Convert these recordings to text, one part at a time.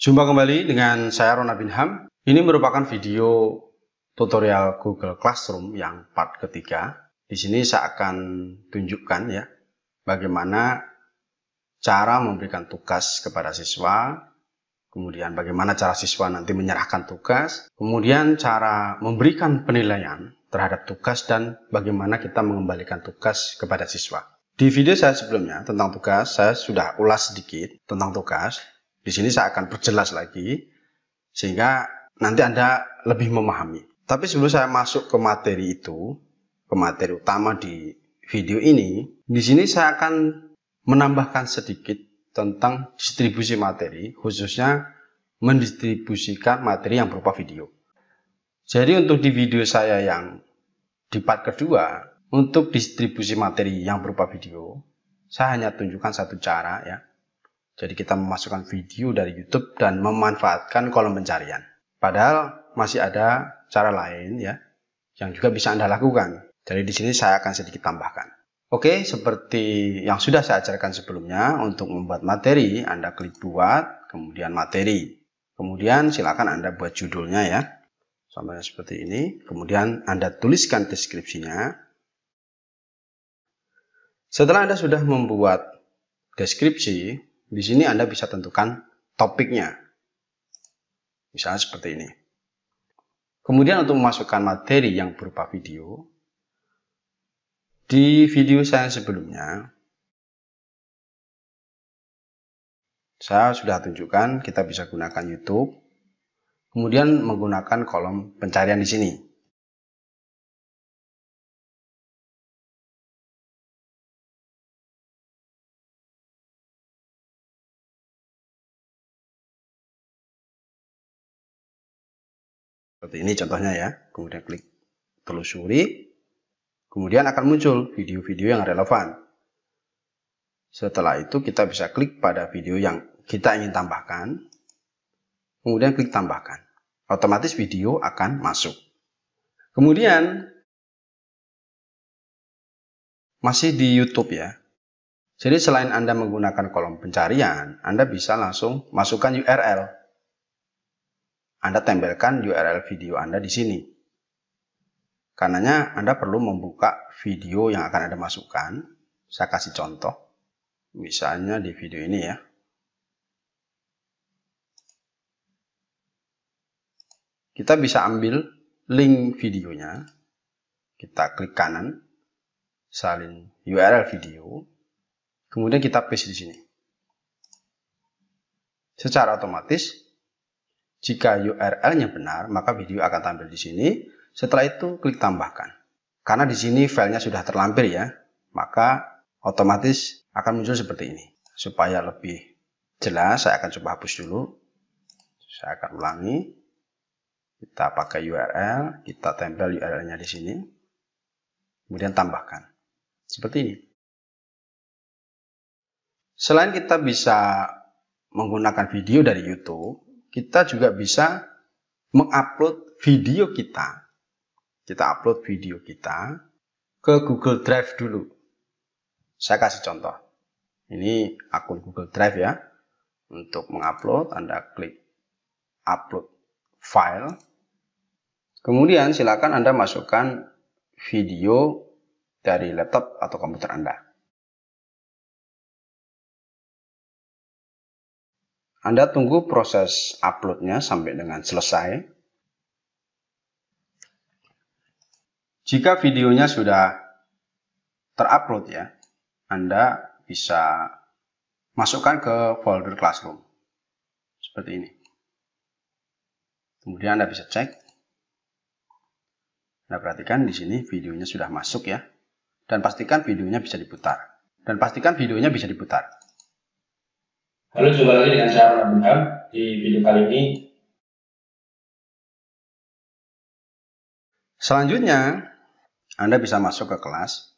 Jumpa kembali dengan saya Rona bin Ham. Ini merupakan video tutorial Google Classroom yang part ketiga. Di sini saya akan tunjukkan ya bagaimana cara memberikan tugas kepada siswa, kemudian bagaimana cara siswa nanti menyerahkan tugas, kemudian cara memberikan penilaian terhadap tugas dan bagaimana kita mengembalikan tugas kepada siswa. Di video saya sebelumnya tentang tugas, saya sudah ulas sedikit tentang tugas di sini saya akan perjelas lagi sehingga nanti Anda lebih memahami. Tapi sebelum saya masuk ke materi itu, ke materi utama di video ini, di sini saya akan menambahkan sedikit tentang distribusi materi, khususnya mendistribusikan materi yang berupa video. Jadi untuk di video saya yang di part kedua, untuk distribusi materi yang berupa video, saya hanya tunjukkan satu cara ya, jadi kita memasukkan video dari YouTube dan memanfaatkan kolom pencarian. Padahal masih ada cara lain ya yang juga bisa Anda lakukan. Jadi di sini saya akan sedikit tambahkan. Oke, seperti yang sudah saya ajarkan sebelumnya, untuk membuat materi, Anda klik buat, kemudian materi. Kemudian silakan Anda buat judulnya ya. Sampai seperti ini. Kemudian Anda tuliskan deskripsinya. Setelah Anda sudah membuat deskripsi, di sini Anda bisa tentukan topiknya. Misalnya seperti ini. Kemudian untuk memasukkan materi yang berupa video, di video saya sebelumnya, saya sudah tunjukkan kita bisa gunakan YouTube, kemudian menggunakan kolom pencarian di sini. Seperti ini contohnya ya. Kemudian klik telusuri. Kemudian akan muncul video-video yang relevan. Setelah itu kita bisa klik pada video yang kita ingin tambahkan. Kemudian klik tambahkan. Otomatis video akan masuk. Kemudian masih di YouTube ya. Jadi selain Anda menggunakan kolom pencarian, Anda bisa langsung masukkan URL anda tempelkan URL video Anda di sini. Karenanya Anda perlu membuka video yang akan Anda masukkan. Saya kasih contoh. Misalnya di video ini ya. Kita bisa ambil link videonya. Kita klik kanan. Salin URL video. Kemudian kita paste di sini. Secara otomatis jika URL-nya benar, maka video akan tampil di sini. Setelah itu klik tambahkan. Karena di sini filenya sudah terlampir ya, maka otomatis akan muncul seperti ini. Supaya lebih jelas, saya akan coba hapus dulu. Saya akan ulangi. Kita pakai URL, kita tempel URL-nya di sini. Kemudian tambahkan. Seperti ini. Selain kita bisa menggunakan video dari YouTube, kita juga bisa mengupload video kita. Kita upload video kita ke Google Drive dulu. Saya kasih contoh. Ini akun Google Drive ya. Untuk mengupload, Anda klik upload file. Kemudian silakan Anda masukkan video dari laptop atau komputer Anda. Anda tunggu proses uploadnya sampai dengan selesai. Jika videonya sudah terupload ya, Anda bisa masukkan ke folder Classroom. Seperti ini. Kemudian Anda bisa cek. Anda perhatikan di sini videonya sudah masuk ya. Dan pastikan videonya bisa diputar. Dan pastikan videonya bisa diputar. Halo, jumpa lagi dengan saya Ron Di video kali ini Selanjutnya, Anda bisa masuk ke kelas.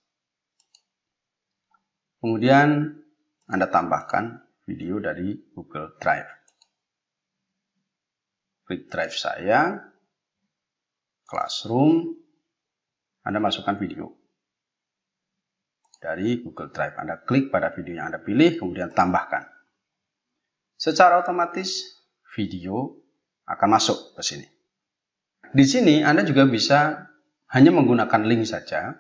Kemudian Anda tambahkan video dari Google Drive. Klik Drive saya, Classroom, Anda masukkan video dari Google Drive. Anda klik pada video yang Anda pilih, kemudian tambahkan secara otomatis video akan masuk ke sini. Di sini Anda juga bisa hanya menggunakan link saja.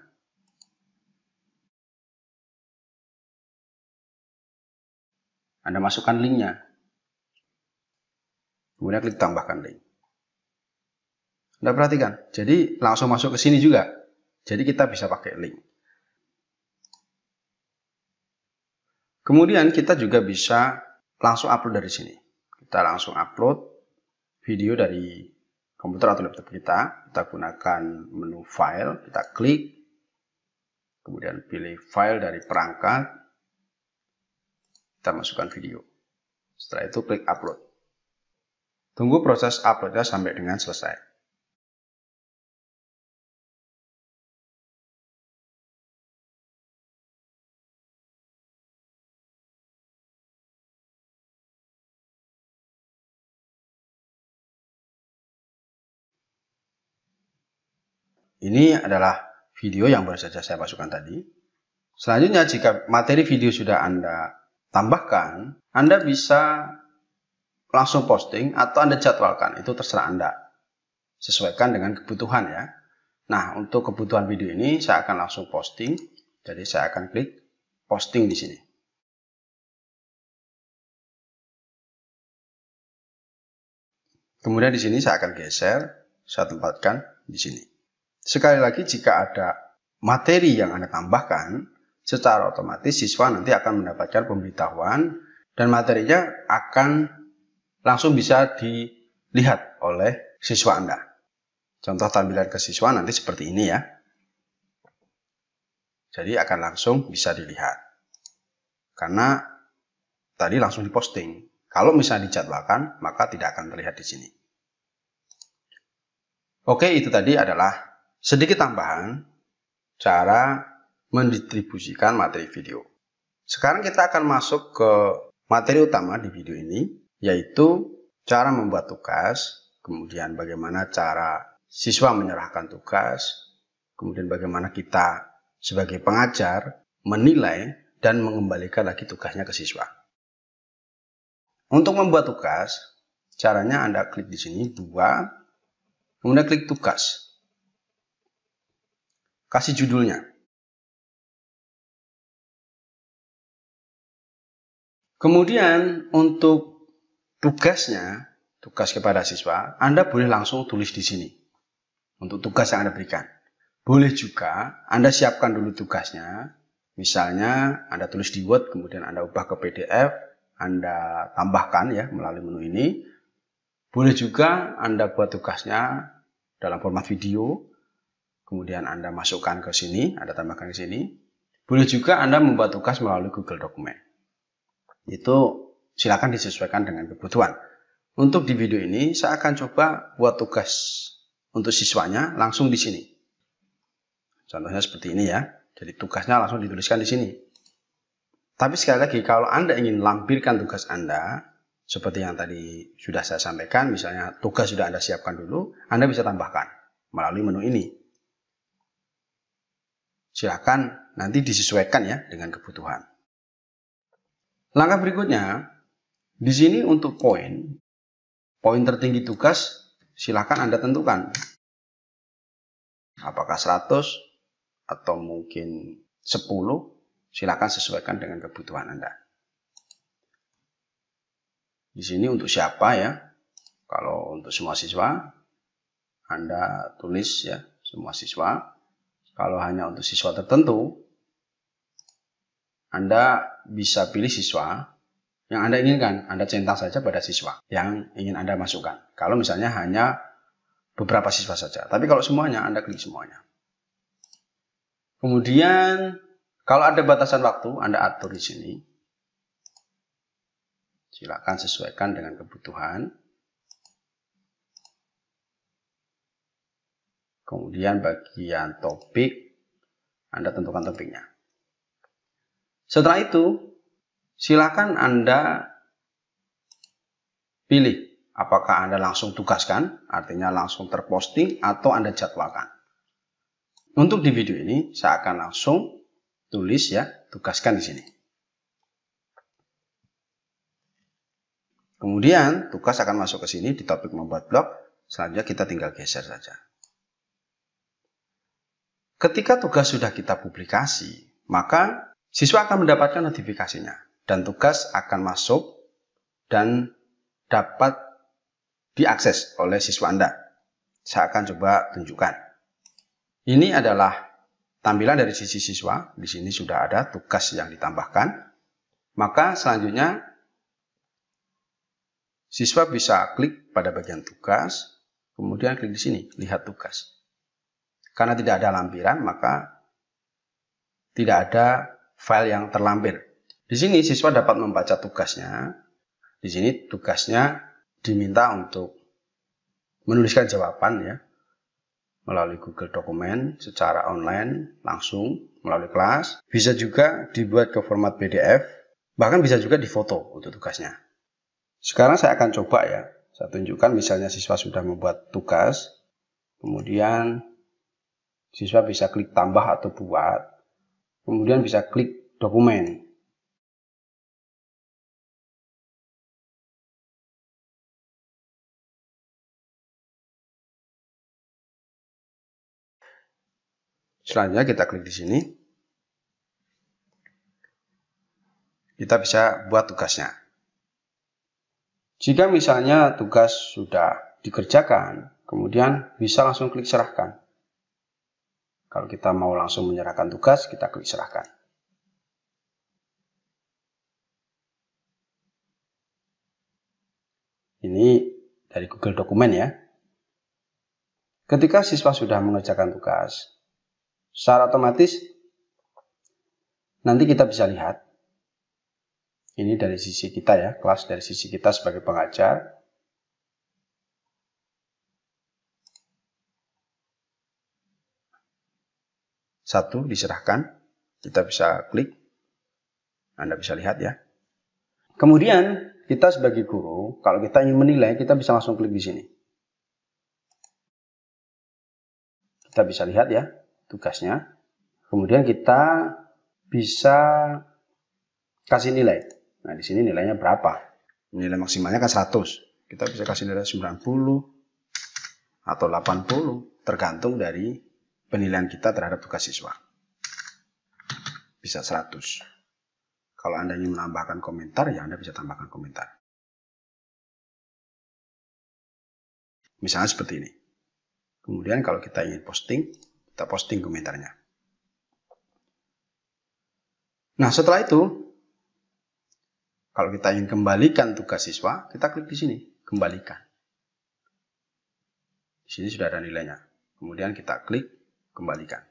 Anda masukkan linknya. Kemudian klik tambahkan link. Anda perhatikan, jadi langsung masuk ke sini juga. Jadi kita bisa pakai link. Kemudian kita juga bisa langsung upload dari sini. Kita langsung upload video dari komputer atau laptop kita. Kita gunakan menu file, kita klik, kemudian pilih file dari perangkat, kita masukkan video. Setelah itu klik upload. Tunggu proses uploadnya sampai dengan selesai. Ini adalah video yang baru saja saya masukkan tadi. Selanjutnya, jika materi video sudah Anda tambahkan, Anda bisa langsung posting atau Anda jadwalkan, itu terserah Anda. Sesuaikan dengan kebutuhan ya. Nah, untuk kebutuhan video ini saya akan langsung posting. Jadi saya akan klik posting di sini. Kemudian di sini saya akan geser, saya tempatkan di sini. Sekali lagi jika ada materi yang Anda tambahkan, secara otomatis siswa nanti akan mendapatkan pemberitahuan dan materinya akan langsung bisa dilihat oleh siswa Anda. Contoh tampilan ke siswa nanti seperti ini ya. Jadi akan langsung bisa dilihat. Karena tadi langsung diposting. Kalau misalnya dijadwalkan, maka tidak akan terlihat di sini. Oke, itu tadi adalah Sedikit tambahan cara mendistribusikan materi video. Sekarang kita akan masuk ke materi utama di video ini, yaitu cara membuat tugas, kemudian bagaimana cara siswa menyerahkan tugas, kemudian bagaimana kita sebagai pengajar menilai dan mengembalikan lagi tugasnya ke siswa. Untuk membuat tugas, caranya Anda klik di sini dua, kemudian klik tugas. Kasih judulnya. Kemudian untuk tugasnya, tugas kepada siswa, Anda boleh langsung tulis di sini. Untuk tugas yang Anda berikan. Boleh juga Anda siapkan dulu tugasnya. Misalnya Anda tulis di Word, kemudian Anda ubah ke PDF, Anda tambahkan ya melalui menu ini. Boleh juga Anda buat tugasnya dalam format video, kemudian Anda masukkan ke sini, Anda tambahkan ke sini. Boleh juga Anda membuat tugas melalui Google Dokumen. Itu silakan disesuaikan dengan kebutuhan. Untuk di video ini, saya akan coba buat tugas untuk siswanya langsung di sini. Contohnya seperti ini ya. Jadi tugasnya langsung dituliskan di sini. Tapi sekali lagi, kalau Anda ingin lampirkan tugas Anda, seperti yang tadi sudah saya sampaikan, misalnya tugas sudah Anda siapkan dulu, Anda bisa tambahkan melalui menu ini silakan nanti disesuaikan ya dengan kebutuhan. Langkah berikutnya, di sini untuk poin, poin tertinggi tugas silakan Anda tentukan. Apakah 100 atau mungkin 10, silakan sesuaikan dengan kebutuhan Anda. Di sini untuk siapa ya, kalau untuk semua siswa, Anda tulis ya, semua siswa. Kalau hanya untuk siswa tertentu, Anda bisa pilih siswa yang Anda inginkan. Anda centang saja pada siswa yang ingin Anda masukkan. Kalau misalnya hanya beberapa siswa saja. Tapi kalau semuanya, Anda klik semuanya. Kemudian, kalau ada batasan waktu, Anda atur di sini. Silakan sesuaikan dengan kebutuhan. Kemudian bagian topik, Anda tentukan topiknya. Setelah itu, silakan Anda pilih apakah Anda langsung tugaskan, artinya langsung terposting, atau Anda jadwalkan. Untuk di video ini, saya akan langsung tulis ya, tugaskan di sini. Kemudian tugas akan masuk ke sini di topik membuat blog. Selanjutnya kita tinggal geser saja. Ketika tugas sudah kita publikasi, maka siswa akan mendapatkan notifikasinya dan tugas akan masuk dan dapat diakses oleh siswa Anda. Saya akan coba tunjukkan. Ini adalah tampilan dari sisi siswa. Di sini sudah ada tugas yang ditambahkan. Maka selanjutnya siswa bisa klik pada bagian tugas, kemudian klik di sini, lihat tugas. Karena tidak ada lampiran, maka tidak ada file yang terlampir. Di sini siswa dapat membaca tugasnya. Di sini tugasnya diminta untuk menuliskan jawaban ya melalui Google Dokumen secara online langsung melalui kelas. Bisa juga dibuat ke format PDF, bahkan bisa juga difoto untuk tugasnya. Sekarang saya akan coba ya. Saya tunjukkan misalnya siswa sudah membuat tugas, kemudian Siswa bisa klik tambah atau buat, kemudian bisa klik dokumen. Selanjutnya kita klik di sini. Kita bisa buat tugasnya. Jika misalnya tugas sudah dikerjakan, kemudian bisa langsung klik serahkan. Kalau kita mau langsung menyerahkan tugas, kita klik serahkan. Ini dari Google Dokumen ya. Ketika siswa sudah mengerjakan tugas, secara otomatis nanti kita bisa lihat ini dari sisi kita ya, kelas dari sisi kita sebagai pengajar, satu diserahkan. Kita bisa klik. Anda bisa lihat ya. Kemudian kita sebagai guru, kalau kita ingin menilai, kita bisa langsung klik di sini. Kita bisa lihat ya tugasnya. Kemudian kita bisa kasih nilai. Nah, di sini nilainya berapa? Nilai maksimalnya kan 100. Kita bisa kasih nilai 90 atau 80 tergantung dari penilaian kita terhadap tugas siswa. Bisa 100. Kalau Anda ingin menambahkan komentar, ya Anda bisa tambahkan komentar. Misalnya seperti ini. Kemudian kalau kita ingin posting, kita posting komentarnya. Nah setelah itu, kalau kita ingin kembalikan tugas siswa, kita klik di sini, kembalikan. Di sini sudah ada nilainya. Kemudian kita klik kembalikan.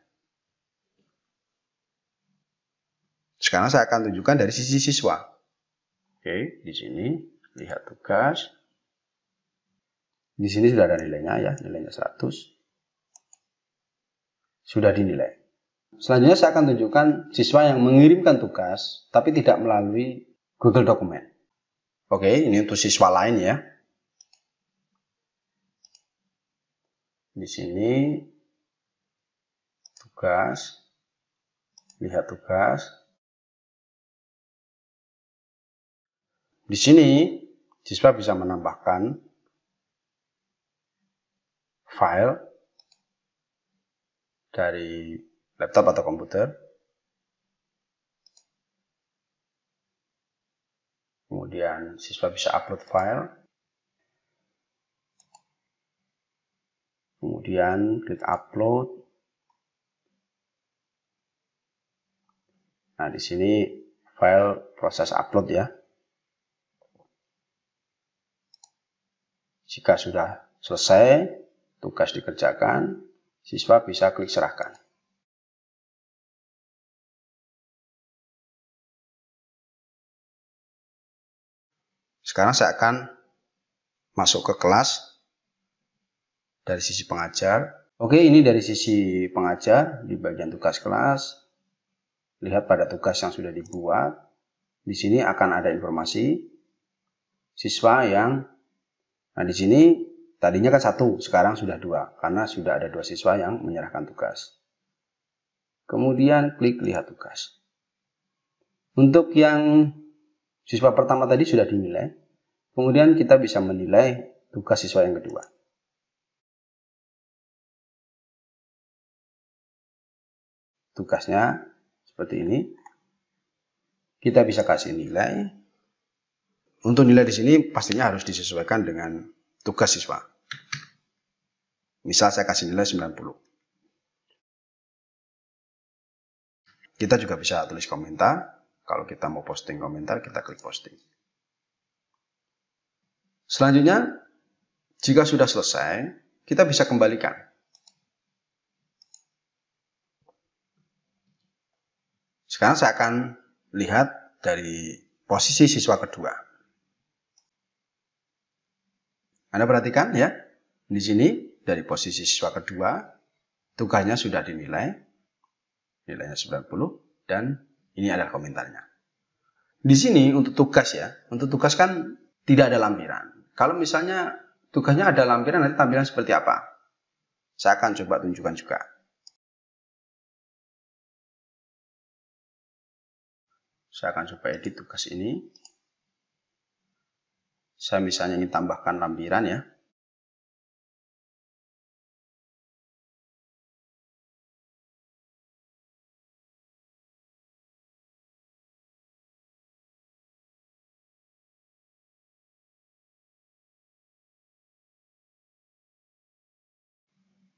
Sekarang saya akan tunjukkan dari sisi siswa. Oke, di sini lihat tugas. Di sini sudah ada nilainya ya, nilainya 100. Sudah dinilai. Selanjutnya saya akan tunjukkan siswa yang mengirimkan tugas tapi tidak melalui Google Dokumen. Oke, ini untuk siswa lain ya. Di sini tugas lihat tugas di sini siswa bisa menambahkan file dari laptop atau komputer kemudian siswa bisa upload file kemudian klik upload Nah, di sini file proses upload ya. Jika sudah selesai, tugas dikerjakan, siswa bisa klik serahkan. Sekarang saya akan masuk ke kelas dari sisi pengajar. Oke, ini dari sisi pengajar di bagian tugas kelas. Lihat pada tugas yang sudah dibuat. Di sini akan ada informasi siswa yang nah di sini tadinya kan satu, sekarang sudah dua karena sudah ada dua siswa yang menyerahkan tugas. Kemudian klik lihat tugas. Untuk yang siswa pertama tadi sudah dinilai, kemudian kita bisa menilai tugas siswa yang kedua. Tugasnya seperti ini. Kita bisa kasih nilai. Untuk nilai di sini pastinya harus disesuaikan dengan tugas siswa. Misal saya kasih nilai 90. Kita juga bisa tulis komentar. Kalau kita mau posting komentar, kita klik posting. Selanjutnya, jika sudah selesai, kita bisa kembalikan Sekarang saya akan lihat dari posisi siswa kedua. Anda perhatikan ya, di sini dari posisi siswa kedua, tugasnya sudah dinilai, nilainya 90, dan ini adalah komentarnya. Di sini untuk tugas ya, untuk tugas kan tidak ada lampiran. Kalau misalnya tugasnya ada lampiran, nanti tampilan seperti apa? Saya akan coba tunjukkan juga. Saya akan coba edit tugas ini. Saya misalnya ingin tambahkan lampiran ya.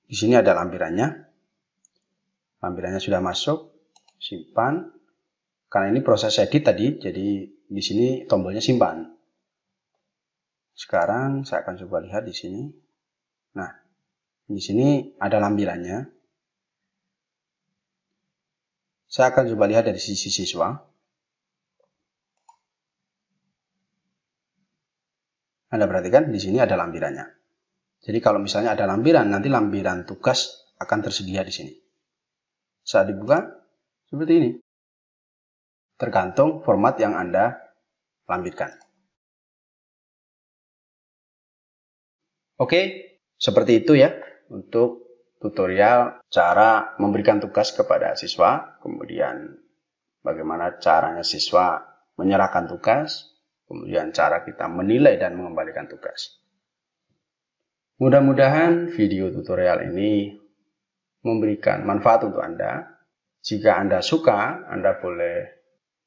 Di sini ada lampirannya. Lampirannya sudah masuk. Simpan. Karena ini proses edit tadi, jadi di sini tombolnya simpan. Sekarang saya akan coba lihat di sini. Nah, di sini ada lampirannya. Saya akan coba lihat dari sisi siswa. Anda perhatikan di sini ada lampirannya. Jadi kalau misalnya ada lampiran, nanti lampiran tugas akan tersedia di sini. Saat dibuka, seperti ini tergantung format yang Anda lampirkan. Oke, seperti itu ya untuk tutorial cara memberikan tugas kepada siswa, kemudian bagaimana caranya siswa menyerahkan tugas, kemudian cara kita menilai dan mengembalikan tugas. Mudah-mudahan video tutorial ini memberikan manfaat untuk Anda. Jika Anda suka, Anda boleh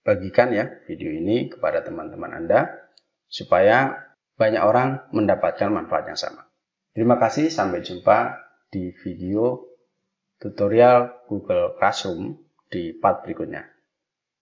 bagikan ya video ini kepada teman-teman Anda supaya banyak orang mendapatkan manfaat yang sama. Terima kasih, sampai jumpa di video tutorial Google Classroom di part berikutnya.